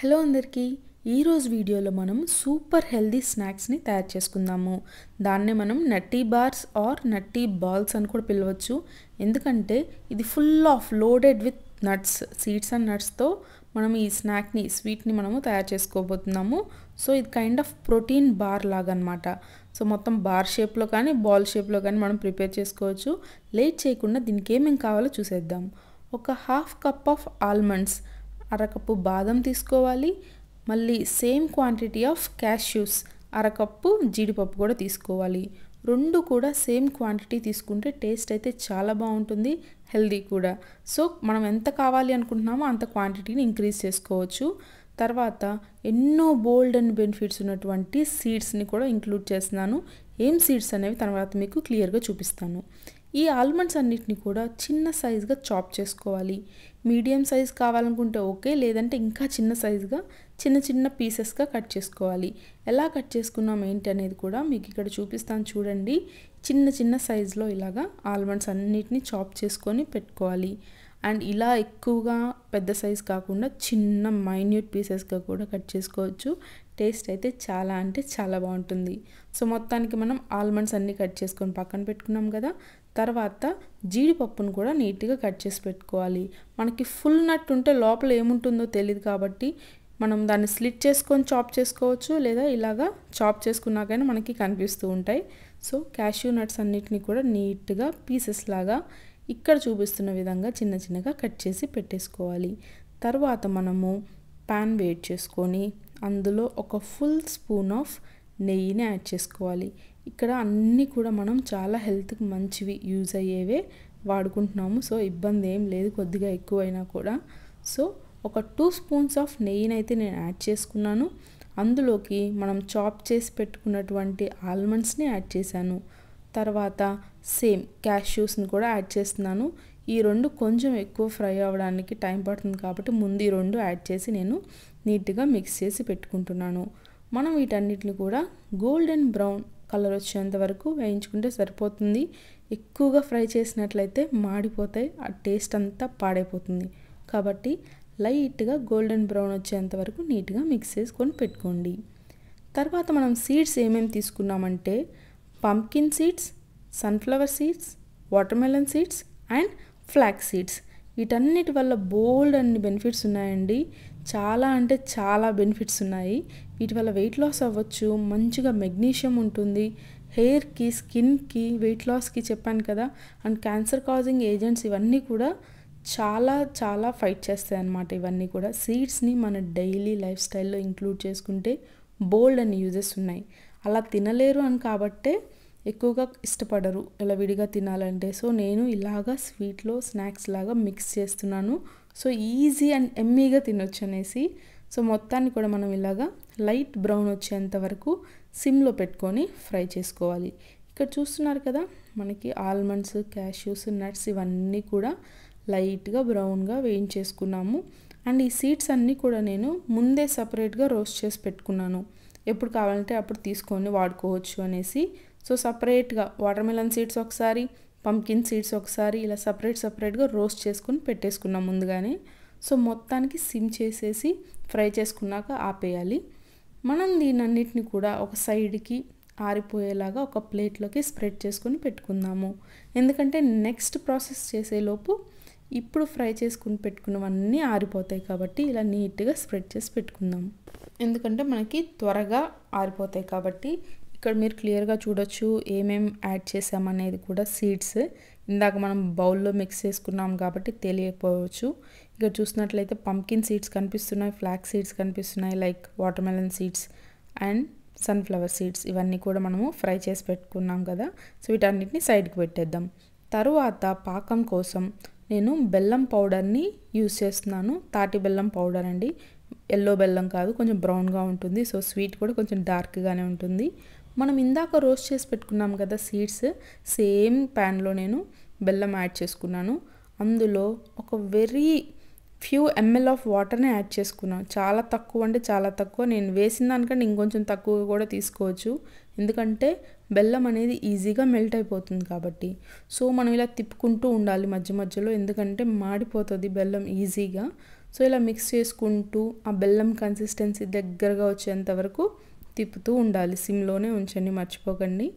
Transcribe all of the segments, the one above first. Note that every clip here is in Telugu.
హలో అందరికీ ఈరోజు వీడియోలో మనం సూపర్ హెల్దీ స్నాక్స్ని తయారు చేసుకుందాము దాన్నే మనం nutty bars or nutty balls అని కూడా పిలవచ్చు ఎందుకంటే ఇది full of loaded with nuts seeds and నట్స్తో మనం ఈ స్నాక్ని స్వీట్ని మనము తయారు చేసుకోబోతున్నాము సో ఇది కైండ్ ఆఫ్ ప్రోటీన్ బార్ లాగా అనమాట సో మొత్తం బార్ షేప్లో కానీ బాల్ షేప్లో కానీ మనం ప్రిపేర్ చేసుకోవచ్చు లేట్ చేయకుండా దీనికి ఏమేమి కావాలో చూసేద్దాం ఒక హాఫ్ కప్ ఆఫ్ ఆల్మండ్స్ అరకప్పు బాదం తీసుకోవాలి మళ్ళీ సేమ్ క్వాంటిటీ ఆఫ్ క్యాష్యూస్ అరకప్పు జీడిపప్పు కూడా తీసుకోవాలి రెండు కూడా సేమ్ క్వాంటిటీ తీసుకుంటే టేస్ట్ అయితే చాలా బాగుంటుంది హెల్దీ కూడా సో మనం ఎంత కావాలి అనుకుంటున్నామో అంత క్వాంటిటీని ఇంక్రీజ్ చేసుకోవచ్చు తర్వాత ఎన్నో బోల్డ్ అండ్ బెనిఫిట్స్ ఉన్నటువంటి సీడ్స్ని కూడా ఇంక్లూడ్ చేస్తున్నాను ఏం సీడ్స్ అనేవి తర్వాత మీకు క్లియర్గా చూపిస్తాను ఈ ఆల్మండ్స్ అన్నిటిని కూడా చిన్న సైజుగా చాప్ చేసుకోవాలి మీడియం సైజ్ కావాలనుకుంటే ఓకే లేదంటే ఇంకా చిన్న సైజుగా చిన్న చిన్న పీసెస్గా కట్ చేసుకోవాలి ఎలా కట్ చేసుకున్నాం ఏంటి అనేది కూడా మీకు ఇక్కడ చూపిస్తాను చూడండి చిన్న చిన్న సైజులో ఇలాగా ఆల్మండ్స్ అన్నిటిని చాప్ చేసుకొని పెట్టుకోవాలి అండ్ ఇలా ఎక్కువగా పెద్ద సైజ్ కాకుండా చిన్న మైన్యూట్ పీసెస్గా కూడా కట్ చేసుకోవచ్చు టేస్ట్ అయితే చాలా అంటే చాలా బాగుంటుంది సో మొత్తానికి మనం ఆల్మండ్స్ అన్నీ కట్ చేసుకొని పక్కన పెట్టుకున్నాం కదా తర్వాత జీడిపప్పును కూడా నీట్గా కట్ చేసి పెట్టుకోవాలి మనకి ఫుల్ నట్ ఉంటే లోపల ఏముంటుందో తెలియదు కాబట్టి మనం దాన్ని స్లిట్ చేసుకొని చాప్ చేసుకోవచ్చు లేదా ఇలాగా చాప్ చేసుకున్నాకైనా మనకి కనిపిస్తూ ఉంటాయి సో క్యాష్యూ నట్స్ అన్నిటిని కూడా నీట్గా పీసెస్ లాగా ఇక్కడ చూపిస్తున్న విధంగా చిన్న చిన్నగా కట్ చేసి పెట్టేసుకోవాలి తర్వాత మనము ప్యాన్ వేడి చేసుకొని అందులో ఒక ఫుల్ స్పూన్ ఆఫ్ నెయ్యిని యాడ్ చేసుకోవాలి ఇక్కడ అన్నీ కూడా మనం చాలా హెల్త్కి మంచివి యూజ్ అయ్యేవే వాడుకుంటున్నాము సో ఇబ్బంది ఏం లేదు కొద్దిగా ఎక్కువైనా కూడా సో ఒక టూ స్పూన్స్ ఆఫ్ నెయ్యినైతే నేను యాడ్ చేసుకున్నాను అందులోకి మనం చాప్ చేసి పెట్టుకున్నటువంటి ఆల్మండ్స్ని యాడ్ చేశాను తర్వాత సేమ్ క్యాష్యూస్ని కూడా యాడ్ చేస్తున్నాను ఈ రెండు కొంచెం ఎక్కువ ఫ్రై అవ్వడానికి టైం పడుతుంది కాబట్టి ముందు ఈ రెండు యాడ్ చేసి నేను నీట్గా మిక్స్ చేసి పెట్టుకుంటున్నాను మనం వీటన్నిటిని కూడా గోల్డెన్ బ్రౌన్ కలర్ వచ్చేంత వరకు వేయించుకుంటే సరిపోతుంది ఎక్కువగా ఫ్రై చేసినట్లయితే మాడిపోతాయి ఆ టేస్ట్ అంతా పాడైపోతుంది కాబట్టి లైట్గా గోల్డెన్ బ్రౌన్ వచ్చేంత వరకు నీట్గా మిక్స్ చేసుకొని పెట్టుకోండి తర్వాత మనం సీడ్స్ ఏమేమి తీసుకున్నామంటే pumpkin seeds sunflower seeds watermelon seeds and flax seeds వీటన్నిటి వల్ల బోల్డ్ అన్ని బెనిఫిట్స్ ఉన్నాయండి చాలా అంటే చాలా బెనిఫిట్స్ ఉన్నాయి వీటి వల్ల వెయిట్ లాస్ అవ్వచ్చు మంచిగా మెగ్నీషియం ఉంటుంది హెయిర్కి స్కిన్కి వెయిట్ లాస్కి చెప్పాను కదా అండ్ క్యాన్సర్ కాజింగ్ ఏజెంట్స్ ఇవన్నీ కూడా చాలా చాలా ఫైట్ చేస్తాయి అన్నమాట ఇవన్నీ కూడా సీడ్స్ని మన డైలీ లైఫ్ స్టైల్లో ఇంక్లూడ్ చేసుకుంటే బోల్డ్ అని యూజెస్ ఉన్నాయి అలా తినలేరు అని కాబట్టే ఎక్కువగా ఇష్టపడరు ఇలా విడిగా తినాలంటే సో నేను ఇలాగా స్వీట్లో స్నాక్స్ లాగా మిక్స్ చేస్తున్నాను సో ఈజీ అండ్ ఎమ్మీగా తినొచ్చు అనేసి సో మొత్తాన్ని కూడా మనం ఇలాగా లైట్ బ్రౌన్ వచ్చేంత వరకు సిమ్లో పెట్టుకొని ఫ్రై చేసుకోవాలి ఇక్కడ చూస్తున్నారు కదా మనకి ఆల్మండ్స్ క్యాష్యూస్ నట్స్ ఇవన్నీ కూడా లైట్గా బ్రౌన్గా వేయించేసుకున్నాము అండ్ ఈ సీడ్స్ అన్నీ కూడా నేను ముందే సపరేట్గా రోస్ట్ చేసి పెట్టుకున్నాను ఎప్పుడు కావాలంటే అప్పుడు తీసుకొని వాడుకోవచ్చు అనేసి సో సపరేట్గా వాటర్మిలన్ సీడ్స్ ఒకసారి పంకిన్ సీడ్స్ ఒకసారి ఇలా సపరేట్ సపరేట్గా రోస్ట్ చేసుకుని పెట్టేసుకున్నాం ముందుగానే సో మొత్తానికి సిమ్ చేసేసి ఫ్రై చేసుకున్నాక ఆపేయాలి మనం దీనన్నిటిని కూడా ఒక సైడ్కి ఆరిపోయేలాగా ఒక ప్లేట్లోకి స్ప్రెడ్ చేసుకుని పెట్టుకుందాము ఎందుకంటే నెక్స్ట్ ప్రాసెస్ చేసేలోపు ఇప్పుడు ఫ్రై చేసుకుని పెట్టుకున్నవన్నీ ఆరిపోతాయి కాబట్టి ఇలా నీట్గా స్ప్రెడ్ చేసి పెట్టుకుందాం ఎందుకంటే మనకి త్వరగా ఆరిపోతాయి కాబట్టి ఇక్కడ మీరు క్లియర్గా చూడొచ్చు ఏమేం యాడ్ చేసామనేది కూడా సీడ్స్ ఇందాక మనం బౌల్లో మిక్స్ చేసుకున్నాం కాబట్టి తెలియకపోవచ్చు ఇక్కడ చూసినట్లయితే పంకిన్ సీడ్స్ కనిపిస్తున్నాయి ఫ్లాక్ సీడ్స్ కనిపిస్తున్నాయి like watermelon seeds and sunflower seeds ఇవన్నీ కూడా మనము ఫ్రై చేసి పెట్టుకున్నాం కదా సో వీటన్నిటిని సైడ్కి పెట్టేద్దాం తరువాత పాకం కోసం నేను బెల్లం పౌడర్ని యూస్ చేస్తున్నాను తాటి బెల్లం పౌడర్ అండి ఎల్లో బెల్లం కాదు కొంచెం బ్రౌన్గా ఉంటుంది సో స్వీట్ కూడా కొంచెం డార్క్గానే ఉంటుంది మనం ఇందాక రోస్ట్ చేసి పెట్టుకున్నాం కదా సీడ్స్ సేమ్ ప్యాన్లో నేను బెల్లం యాడ్ చేసుకున్నాను అందులో ఒక వెరీ ఫ్యూ ఎంఎల్ ఆఫ్ వాటర్ని యాడ్ చేసుకున్నాను చాలా తక్కువ అంటే చాలా తక్కువ నేను వేసిన దానికంటే ఇంకొంచెం తక్కువ కూడా తీసుకోవచ్చు ఎందుకంటే బెల్లం అనేది ఈజీగా మెల్ట్ అయిపోతుంది కాబట్టి సో మనం ఇలా తిప్పుకుంటూ ఉండాలి మధ్య మధ్యలో ఎందుకంటే మాడిపోతుంది బెల్లం ఈజీగా సో ఇలా మిక్స్ చేసుకుంటూ ఆ బెల్లం కన్సిస్టెన్సీ దగ్గరగా వచ్చేంత వరకు తిప్పుతూ ఉండాలి సిమ్లోనే ఉంచండి మర్చిపోకండి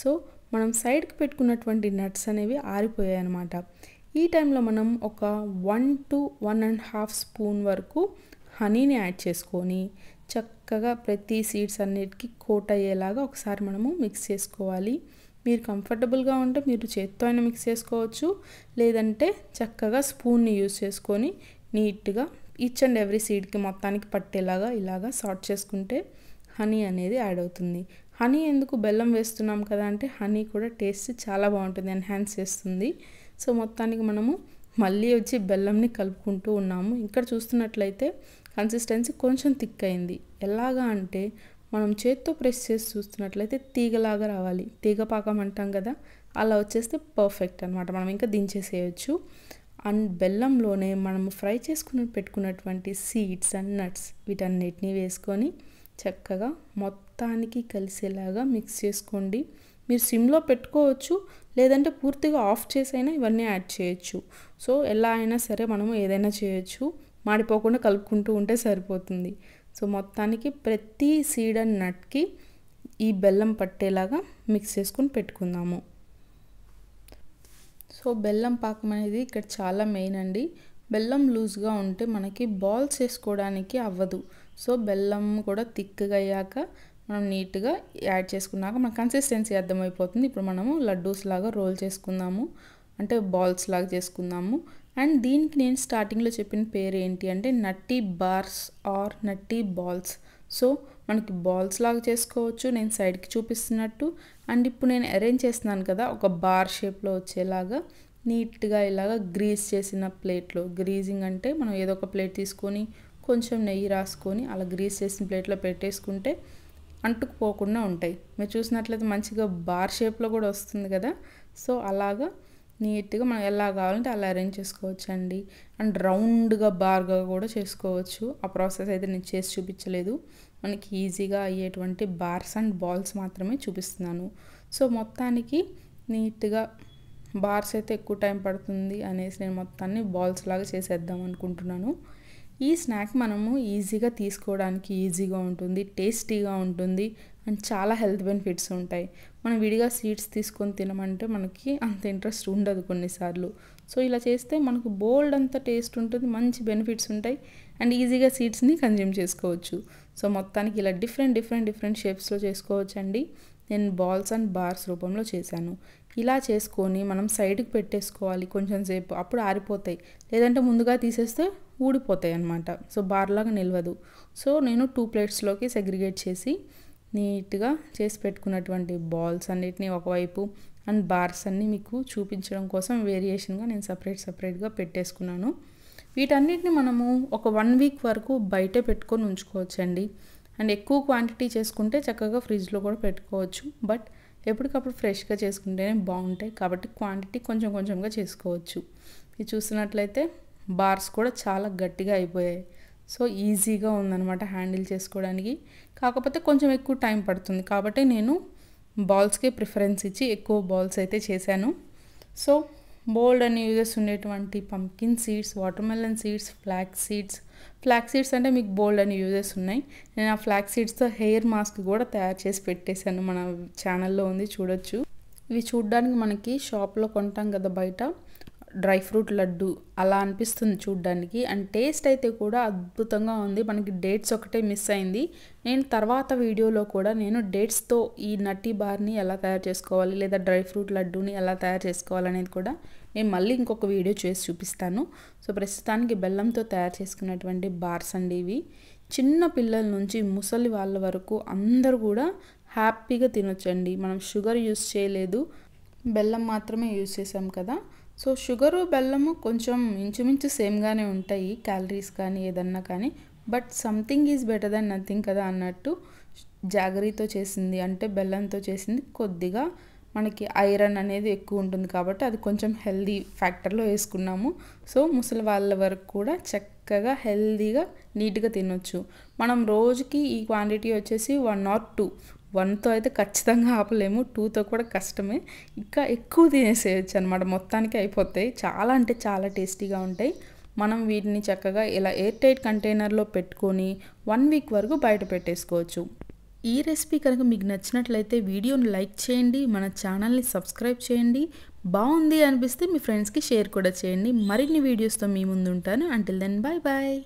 సో మనం సైడ్కి పెట్టుకున్నటువంటి నట్స్ అనేవి ఆరిపోయాయి అనమాట ఈ టైంలో మనం ఒక one to one and half spoon వరకు హనీని యాడ్ చేసుకొని చక్కగా ప్రతి సీడ్స్ అన్నిటికీ కోట్ అయ్యేలాగా ఒకసారి మనము మిక్స్ చేసుకోవాలి మీరు కంఫర్టబుల్గా ఉంటే మీరు చేత్తో అయినా మిక్స్ చేసుకోవచ్చు లేదంటే చక్కగా స్పూన్ని యూజ్ చేసుకొని నీట్గా ఈచ్ అండ్ ఎవ్రీ సీడ్కి మొత్తానికి పట్టేలాగా ఇలాగా సార్ట్ చేసుకుంటే హనీ అనేది యాడ్ అవుతుంది హనీ ఎందుకు బెల్లం వేస్తున్నాం కదా అంటే హనీ కూడా టేస్ట్ చాలా బాగుంటుంది ఎన్హాన్స్ చేస్తుంది సో మొత్తానికి మనము మళ్ళీ వచ్చి బెల్లంని కలుపుకుంటూ ఉన్నాము ఇక్కడ చూస్తున్నట్లయితే కన్సిస్టెన్సీ కొంచెం థిక్ అయింది ఎలాగా అంటే మనం చేత్తో ప్రెస్ చేసి చూస్తున్నట్లయితే తీగలాగా రావాలి తీగ పాకం అంటాం కదా అలా వచ్చేస్తే పర్ఫెక్ట్ అనమాట మనం ఇంకా దించేసేయచ్చు అండ్ బెల్లంలోనే మనం ఫ్రై చేసుకుని పెట్టుకున్నటువంటి సీడ్స్ అండ్ నట్స్ వీటన్నిటిని వేసుకొని చక్కగా మొత్తానికి కలిసేలాగా మిక్స్ చేసుకోండి మీరు సిమ్లో పెట్టుకోవచ్చు లేదంటే పూర్తిగా ఆఫ్ చేసైనా ఇవన్నీ యాడ్ చేయొచ్చు సో ఎలా అయినా సరే మనము ఏదైనా చేయొచ్చు మాడిపోకుండా కలుపుకుంటూ ఉంటే సరిపోతుంది సో మొత్తానికి ప్రతి సీడ్ అండ్ నట్కి ఈ బెల్లం పట్టేలాగా మిక్స్ చేసుకుని పెట్టుకుందాము సో బెల్లం పాకం అనేది ఇక్కడ చాలా మెయిన్ అండి బెల్లం లూజ్గా ఉంటే మనకి బాల్స్ వేసుకోవడానికి అవ్వదు సో బెల్లం కూడా థిక్గా అయ్యాక మనం నీట్గా యాడ్ చేసుకున్నాక మన కన్సిస్టెన్సీ అర్థమైపోతుంది ఇప్పుడు మనము లడ్డూస్ లాగా రోల్ చేసుకుందాము అంటే బాల్స్ లాగా చేసుకుందాము అండ్ దీనికి నేను స్టార్టింగ్లో చెప్పిన పేరు ఏంటి అంటే nutty bars or nutty balls so మనకి బాల్స్ లాగా చేసుకోవచ్చు నేను సైడ్కి చూపిస్తున్నట్టు అండ్ ఇప్పుడు నేను అరేంజ్ చేస్తున్నాను కదా ఒక బార్ షేప్లో వచ్చేలాగా నీట్గా ఇలాగ గ్రీస్ చేసిన ప్లేట్లో గ్రీజింగ్ అంటే మనం ఏదో ఒక ప్లేట్ తీసుకొని కొంచెం నెయ్యి రాసుకొని అలా గ్రీస్ చేసిన ప్లేట్లో పెట్టేసుకుంటే అంటుకుపోకుండా ఉంటాయి మీరు చూసినట్లయితే మంచిగా బార్ షేప్లో కూడా వస్తుంది కదా సో అలాగా నీట్గా మనం ఎలా కావాలంటే అలా అరేంజ్ చేసుకోవచ్చు అండి అండ్ రౌండ్గా బార్గా కూడా చేసుకోవచ్చు ఆ ప్రాసెస్ అయితే నేను చేసి చూపించలేదు మనకి ఈజీగా అయ్యేటువంటి బార్స్ అండ్ బాల్స్ మాత్రమే చూపిస్తున్నాను సో మొత్తానికి నీట్గా బార్స్ అయితే ఎక్కువ టైం పడుతుంది అనేసి నేను మొత్తాన్ని బాల్స్ లాగా చేసేద్దాం అనుకుంటున్నాను ఈ స్నాక్ మనము ఈజీగా తీసుకోవడానికి ఈజీగా ఉంటుంది టేస్టీగా ఉంటుంది అండ్ చాలా హెల్త్ బెనిఫిట్స్ ఉంటాయి మనం విడిగా సీడ్స్ తీసుకొని తినమంటే మనకి అంత ఇంట్రెస్ట్ ఉండదు కొన్నిసార్లు సో ఇలా చేస్తే మనకు బోల్డ్ అంత టేస్ట్ ఉంటుంది మంచి బెనిఫిట్స్ ఉంటాయి అండ్ ఈజీగా సీడ్స్ని కన్జ్యూమ్ చేసుకోవచ్చు సో మొత్తానికి ఇలా డిఫరెంట్ డిఫరెంట్ డిఫరెంట్ షేప్స్లో చేసుకోవచ్చు అండి నేను బాల్స్ అండ్ బార్స్ రూపంలో చేశాను ఇలా చేసుకొని మనం సైడ్కి పెట్టేసుకోవాలి కొంచెం సేపు అప్పుడు ఆరిపోతాయి లేదంటే ముందుగా తీసేస్తే ఊడిపోతాయి అన్నమాట సో బార్లాగా నిల్వదు సో నేను టూ ప్లేట్స్లోకి సెగ్రిగేట్ చేసి నీట్గా చేసి పెట్టుకున్నటువంటి బాల్స్ అన్నిటినీ ఒకవైపు అండ్ బార్స్ అన్నీ మీకు చూపించడం కోసం వేరియేషన్గా నేను సపరేట్ సపరేట్గా పెట్టేసుకున్నాను వీటన్నిటిని మనము ఒక వన్ వీక్ వరకు బయటే పెట్టుకొని ఉంచుకోవచ్చండి అండ్ ఎక్కువ క్వాంటిటీ చేసుకుంటే చక్కగా ఫ్రిడ్జ్లో కూడా పెట్టుకోవచ్చు బట్ ఎప్పటికప్పుడు ఫ్రెష్గా చేసుకుంటేనే బాగుంటాయి కాబట్టి క్వాంటిటీ కొంచెం కొంచెంగా చేసుకోవచ్చు ఇది చూసినట్లయితే బార్స్ కూడా చాలా గట్టిగా అయిపోయాయి సో ఈజీగా ఉందన్నమాట హ్యాండిల్ చేసుకోవడానికి కాకపోతే కొంచెం ఎక్కువ టైం పడుతుంది కాబట్టి నేను బాల్స్కే ప్రిఫరెన్స్ ఇచ్చి ఎక్కువ బాల్స్ అయితే చేశాను సో బోల్డ్ అని యూజెస్ ఉండేటువంటి pumpkin seeds watermelon seeds flax seeds flax seeds అంటే మీకు బోల్డ్ అని యూజెస్ ఉన్నాయి నేను ఆ ఫ్లాక్ సీడ్స్తో హెయిర్ మాస్క్ కూడా తయారు చేసి పెట్టేశాను మన ఛానల్లో ఉంది చూడొచ్చు ఇవి చూడడానికి మనకి షాప్లో కొంటాం కదా బయట డ్రై ఫ్రూట్ లడ్డు అలా అనిపిస్తుంది చూడ్డానికి అండ్ టేస్ట్ అయితే కూడా అద్భుతంగా ఉంది మనకి డేట్స్ ఒకటే మిస్ అయింది నేను తర్వాత వీడియోలో కూడా నేను డేట్స్తో ఈ నట్టి బార్ని ఎలా తయారు చేసుకోవాలి లేదా డ్రై ఫ్రూట్ లడ్డూని ఎలా తయారు అనేది కూడా నేను మళ్ళీ ఇంకొక వీడియో చేసి చూపిస్తాను సో ప్రస్తుతానికి బెల్లంతో తయారు చేసుకున్నటువంటి బార్స్ అండి ఇవి చిన్న పిల్లల నుంచి ముసలి వాళ్ళ వరకు అందరూ కూడా హ్యాపీగా తినొచ్చండి మనం షుగర్ యూస్ చేయలేదు బెల్లం మాత్రమే యూస్ చేసాం కదా సో షుగరు బెల్లము కొంచెం ఇంచుమించు సేమ్గానే ఉంటాయి క్యాలరీస్ కానీ ఏదన్నా కానీ but something is better than nothing కదా అన్నట్టు జాగరీతో చేసింది అంటే బెల్లంతో చేసింది కొద్దిగా మనకి ఐరన్ అనేది ఎక్కువ ఉంటుంది కాబట్టి అది కొంచెం హెల్దీ ఫ్యాక్టర్లో వేసుకున్నాము సో ముసలి వాళ్ళ వరకు కూడా చక్కగా హెల్దీగా నీట్గా తినొచ్చు మనం రోజుకి ఈ క్వాంటిటీ వచ్చేసి వన్ ఆర్ టూ వన్తో అయితే ఖచ్చితంగా ఆపలేము టూతో కూడా కష్టమే ఇంకా ఎక్కువ తినేసేయచ్చు అనమాట మొత్తానికి అయిపోతాయి చాలా అంటే చాలా టేస్టీగా ఉంటాయి మనం వీటిని చక్కగా ఇలా ఎయిర్ టైట్ కంటైనర్లో పెట్టుకొని వన్ వీక్ వరకు బయట పెట్టేసుకోవచ్చు ఈ రెసిపీ కనుక మీకు నచ్చినట్లయితే వీడియోని లైక్ చేయండి మన ఛానల్ని సబ్స్క్రైబ్ చేయండి బాగుంది అనిపిస్తే మీ ఫ్రెండ్స్కి షేర్ కూడా చేయండి మరిన్ని వీడియోస్తో మీ ముందు ఉంటాను అంటిల్ దెన్ బాయ్ బాయ్